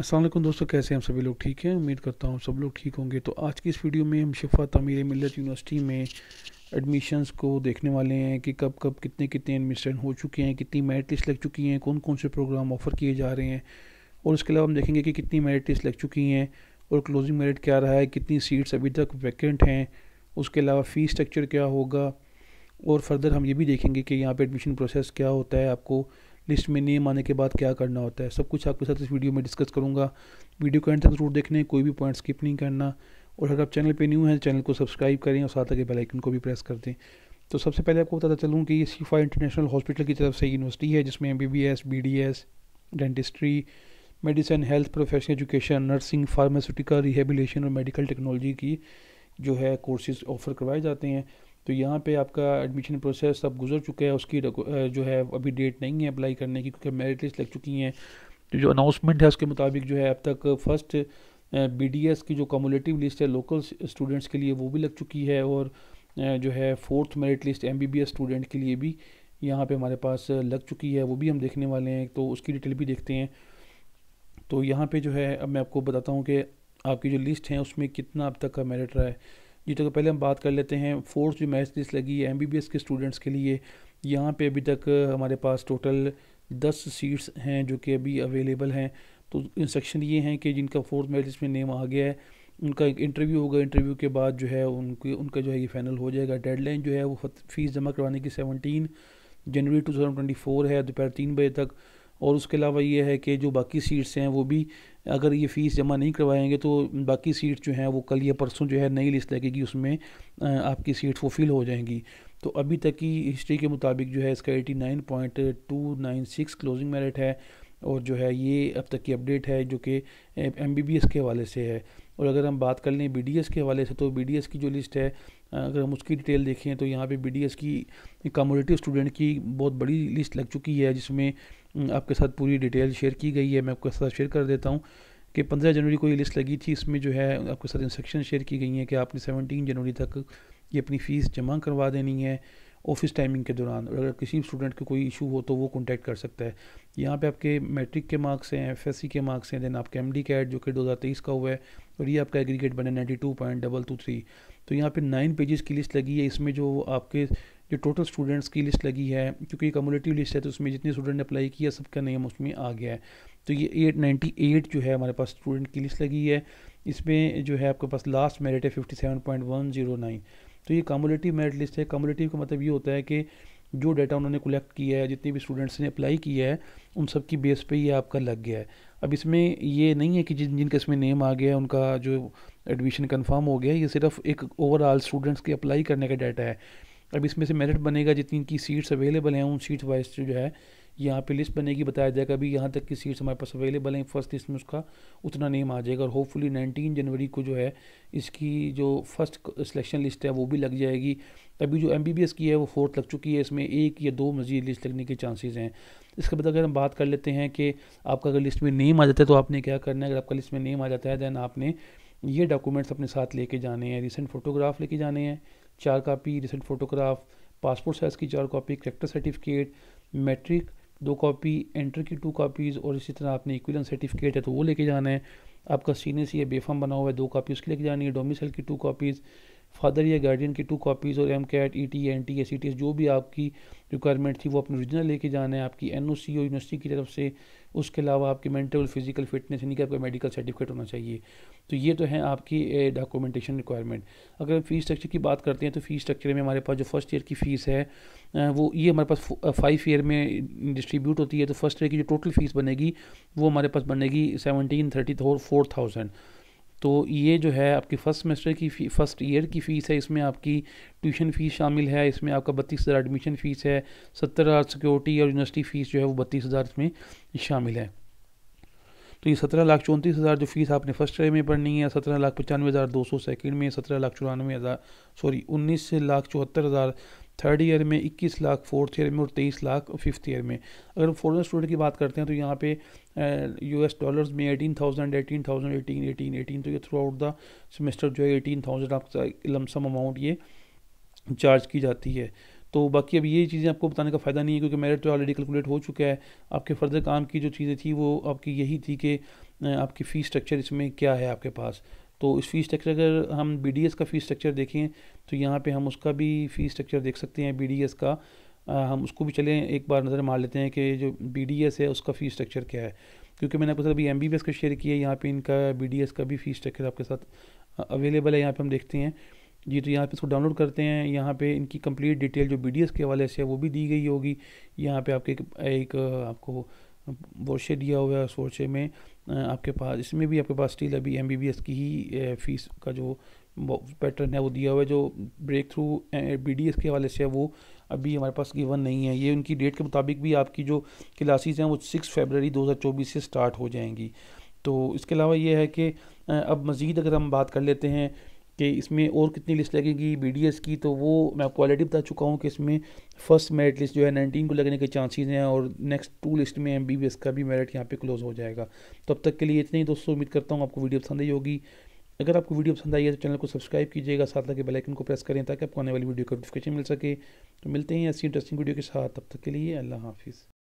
असलम दोस्तों कैसे हम सभी लोग ठीक हैं उम्मीद करता हूँ सब लोग ठीक होंगे तो आज की इस वीडियो में हम शिफा तमीर मिलत यूनिवर्सिटी में एडमिशन्स को देखने वाले हैं कि कब कब कितने कितने एडमिशन हो चुके हैं कितनी मेरिट लिस्ट लग चुकी हैं कौन कौन से प्रोग्राम ऑफ़र किए जा रहे हैं और उसके अलावा हम देखेंगे कि कितनी मेरिट लिस्ट लग चुकी हैं और क्लोजिंग मेरिट क्या रहा है कितनी सीट्स अभी तक वैकेंट हैं उसके अलावा फ़ी स्ट्रक्चर क्या होगा और फर्दर हम ये भी देखेंगे कि यहाँ पर एडमिशन प्रोसेस क्या होता है आपको लिस्ट में नेम आने के बाद क्या करना होता है सब कुछ आपके साथ इस वीडियो में डिस्कस करूँगा वीडियो को एंड तक जरूर देखने कोई भी पॉइंट स्किप नहीं करना और अगर आप चैनल पर न्यू हैं चैनल को सब्सक्राइब करें और साथ आगे बेलाइकन को भी प्रेस कर दें तो सबसे पहले आपको बताता चलूँ कि ये शिफा इंटरनेशनल हॉस्पिटल की तरफ से यूनिवर्सिटी है जिसमें M B B S B D S dentistry medicine health professional education nursing pharmaceutical rehabilitation और मेडिकल टेक्नोलॉजी की जो है कोर्सेज ऑफर करवाए जाते हैं तो यहाँ पे आपका एडमिशन प्रोसेस सब गुजर चुका है उसकी जो है अभी डेट नहीं है अप्लाई करने की क्योंकि मेरिट लिस्ट लग चुकी हैं तो जो अनाउंसमेंट है उसके मुताबिक जो है अब तक फर्स्ट बी की जो कमोलेटिव लिस्ट है लोकल स्टूडेंट्स के लिए वो भी लग चुकी है और जो है fourth merit list M student के लिए भी यहाँ पे हमारे पास लग चुकी है वो भी हम देखने वाले हैं तो उसकी डिटेल भी देखते हैं तो यहाँ पे जो है अब मैं आपको बताता हूँ कि आपकी जो लिस्ट है उसमें कितना अब तक का मेरिट रहा है जी तक तो पहले हम बात कर लेते हैं फोर्थ जो मैच लिस्ट लगी है एम के स्टूडेंट्स के लिए यहाँ पे अभी तक हमारे पास टोटल दस सीट्स हैं जो कि अभी अवेलेबल हैं तो इंस्ट्रक्शन ये हैं कि जिनका फोर्थ मैच लिस्ट में नेम आ गया है उनका एक इंटरव्यू होगा इंटरव्यू के बाद जो है उनकी उनका जो है ये फाइनल हो जाएगा डेडलाइन जो है वो फ़ीस जमा करवाने की सेवनटीन जनवरी टू थाउजेंड ट्वेंटी फोर है दोपहर तीन बजे तक और उसके अलावा ये है कि जो बाकी सीट्स हैं वो भी अगर ये फ़ीस जमा नहीं करवाएंगे तो बाकी सीट जो हैं वो कल या परसों जो है नई लिस्ट लगेगी उसमें आपकी सीट फुलफ़िल हो जाएंगी तो अभी तक की हिस्ट्री के मुताबिक जो है इसका eighty nine point two nine six closing merit है और जो है ये अब तक की अपडेट है जो कि एम बी बी एस के हवाले से है और अगर हम बात कर लें बी डी एस के हवाले से तो बी डी एस की जो लिस्ट है अगर हम उसकी डिटेल देखें तो यहाँ पे बी डी एस की कम्यूनिटी स्टूडेंट की बहुत बड़ी लिस्ट लग चुकी है जिसमें हम्म, आपके साथ पूरी डिटेल शेयर की गई है मैं आपके साथ शेयर कर देता हूँ कि 15 जनवरी को ये लिस्ट लगी थी इसमें जो है आपके साथ इंस्ट्रक्शन शेयर की गई हैं कि आपने 17 जनवरी तक ये अपनी फ़ीस जमा करवा देनी है ऑफिस टाइमिंग के दौरान और अगर किसी स्टूडेंट को कोई इशू हो तो वो कॉन्टैक्ट कर सकता है यहाँ पे आपके मैट्रिक के मार्क्स हैं एफ के मार्क्स हैं देन आपके एमडी कैट जो कि 2023 का हुआ है और ये आपका एग्रीगेट बने ninety two point double two three तो यहाँ पे नाइन पेजेस की लिस्ट लगी है इसमें जो आपके जो टोटल स्टूडेंट्स की लिस्ट लगी है क्योंकि कम्युनिटी लिस्ट है तो उसमें जितने स्टूडेंट ने अप्लाई किया सबका नेम उसमें आ गया है तो ये एट नाइन्टी एट जो है हमारे पास स्टूडेंट की लिस्ट लगी है इसमें जो है आपके पास लास्ट मेरिट है fifty seven point one zero nine तो ये कम्युनिटी मेरिट लिस्ट है कम्युनिटी का मतलब ये होता है कि जो डाटा उन्होंने कलेक्ट किया है जितने भी स्टूडेंट्स ने अप्लाई किया है उन सब की बेस पे ये आपका लग गया है अब इसमें ये नहीं है कि जिन जिनका इसमें नेम आ गया है उनका जो एडमिशन कंफर्म हो गया है ये सिर्फ एक ओवरऑल स्टूडेंट्स के अप्लाई करने का डाटा है अब इसमें से मेरिट बनेगा जितनी की सीट्स अवेलेबल हैं उन सीट्स वाइज जो है यहाँ पे लिस्ट बनेगी बताया जाएगा अभी यहाँ तक की सीट्स हमारे पास अवेलेबल हैं फर्स्ट लिस्ट में उसका उतना नेम आ जाएगा और होपफुली 19 जनवरी को जो है इसकी जो फर्स्ट सिलेक्शन लिस्ट है वो भी लग जाएगी अभी जो एम की है वो फोर्थ लग चुकी है इसमें एक या दो मजीद लिस्ट लगने के चांसेज़ हैं इसके बाद अगर हम बात कर लेते हैं कि आपका अगर लिस्ट में नेम आ जाता है तो आपने क्या करना है अगर आपका लिस्ट में नेम आ जाता है दैन आपने ये डॉक्यूमेंट्स अपने साथ लेके जाने हैं रिसेंट फ़ोटोग्राफ लेके जाने हैं चार copy recent photograph passport size की चार कापी करेक्टर सर्टिफिकेट मैट्रिक दो कापी एंटर की टू कापीज़ और इसी तरह आपने इक्विलन सर्टिफिकेट है तो वो लेके जाना है आपका सीनियर सी या बेफाम बना हुआ है दो कापी उसकी लेके जानी है डोमिसल की टू कापीज़ फादर या गार्डियन की टू कापीज़ और M CAT E T N T S T S जो भी आपकी रिक्वायरमेंट थी वो अपने ओरिजिनल लेके जाना है आपकी एन ओ सी और यूनिवर्सिटी की तरफ से उसके अलावा आपकी मेंटल फिजिकल फिटनेस यानी कि आपका मेडिकल सर्टिफिकेट होना चाहिए तो ये तो है आपकी डॉक्यूमेंटेशन रिक्वायरमेंट अगर हम फीस स्ट्रक्चर की बात करते हैं तो फीस स्ट्रक्चर में हमारे पास जो फर्स्ट ईयर की फ़ीस है वो ये हमारे पास फाइव ईयर में डिस्ट्रीब्यूट होती है तो फर्स्ट ईयर की जो टोटल फीस बनेगी वो हमारे पास बनेगी सेवनटीन थर्टी फोर थाउजेंड तो ये जो है आपकी फ़र्स्ट सेमेस्टर की फी फर्स्ट ईयर की फ़ीस है इसमें आपकी ट्यूशन फ़ीस शामिल है इसमें आपका बत्तीस हज़ार एडमिशन फ़ीस है सत्तर हज़ार सिक्योरिटी और यूनिवर्सिटी फ़ीस जो है वो बत्तीस हज़ार इसमें शामिल है तो ये सत्रह लाख चौंतीस हज़ार जो फीस आपने फर्स्ट ईयर में पढ़नी है सत्रह लाख पचानवे हज़ार दो सौ सेकेंड में सत्रह लाख चौरानवे हज़ार सॉरी उन्नीस लाख चौहत्तर हज़ार थर्ड ईयर में 21 लाख फोर्थ ईयर में और 23 लाख फिफ्थ ईयर में अगर हम फॉरन स्टूडेंट की बात करते हैं तो यहाँ पे यू एस डॉलर्स में eighteen thousand eighteen thousand eighteen eighteen eighteen तो ये थ्रू आउट द सेमेस्टर जो है एटीन थाउजेंड आपका लमसम अमाउंट ये चार्ज की जाती है तो बाकी अब ये चीज़ें आपको बताने का फ़ायदा नहीं है क्योंकि मेरिट तो ऑलरेडी कैलकुलेट हो चुका है आपके फर्दर काम की जो चीज़ें थी वो आपकी यही थी कि आपकी फ़ी स्ट्रक्चर इसमें क्या है आपके पास तो इस फीस स्ट्रक्चर अगर हम बी का फ़ीस स्ट्रक्चर देखें तो यहाँ पे हम उसका भी फ़ीस स्ट्रक्चर देख सकते हैं बी का आ, हम उसको भी चलें एक बार नज़र मार लेते हैं कि जो बी है उसका फ़ीस स्ट्रक्चर क्या है क्योंकि मैंने आपको अभी एम बी का शेयर किया है यहाँ पर इनका बी का भी फ़ीस स्ट्रक्चर आपके साथ अवेलेबल है यहाँ पर हम देखते हैं जी तो यहाँ पे इसको डाउनलोड करते हैं यहाँ पे इनकी कंप्लीट डिटेल जो बी के हवाले से है वो भी दी गई होगी यहाँ पे आपके एक, एक आपको वोशे दिया हुआ है उस वोशे में आपके पास इसमें भी आपके पास स्टील अभी एम की ही फ़ीस का जो पैटर्न है वो दिया हुआ है जो ब्रेक थ्रू बी के हवाले से है वो अभी हमारे पास गिवन नहीं है ये उनकी डेट के मुताबिक भी आपकी जो क्लासेस हैं वो सिक्स फेबररी 2024 से स्टार्ट हो जाएंगी तो इसके अलावा ये है कि अब मज़ीद अगर हम बात कर लेते हैं कि इसमें और कितनी लिस्ट लगेगी बी की तो वो मैं आपको ऑलरेडी बता चुका हूँ कि इसमें फर्स्ट मेरिट लिस्ट जो है नाइनटीन को लगने के चांसेस हैं और नेक्स्ट टू लिस्ट में एम का भी मेरिट यहाँ पे क्लोज हो जाएगा तो अब तक के लिए इतने ही दोस्तों उम्मीद करता हूँ आपको वीडियो पसंद आई होगी अगर आपको वीडियो पसंद आई है तो चैनल को सब्सक्राइब कीजिएगा साथ लगे बेलाइकन को प्रेस करें ताकि आपको आने वाली वीडियो का नोटिफिकेशन मिल सके तो मिलते हैं ऐसी इंटरेस्टिंग वीडियो के साथ तब तक के लिए अल्लाह हाफिज़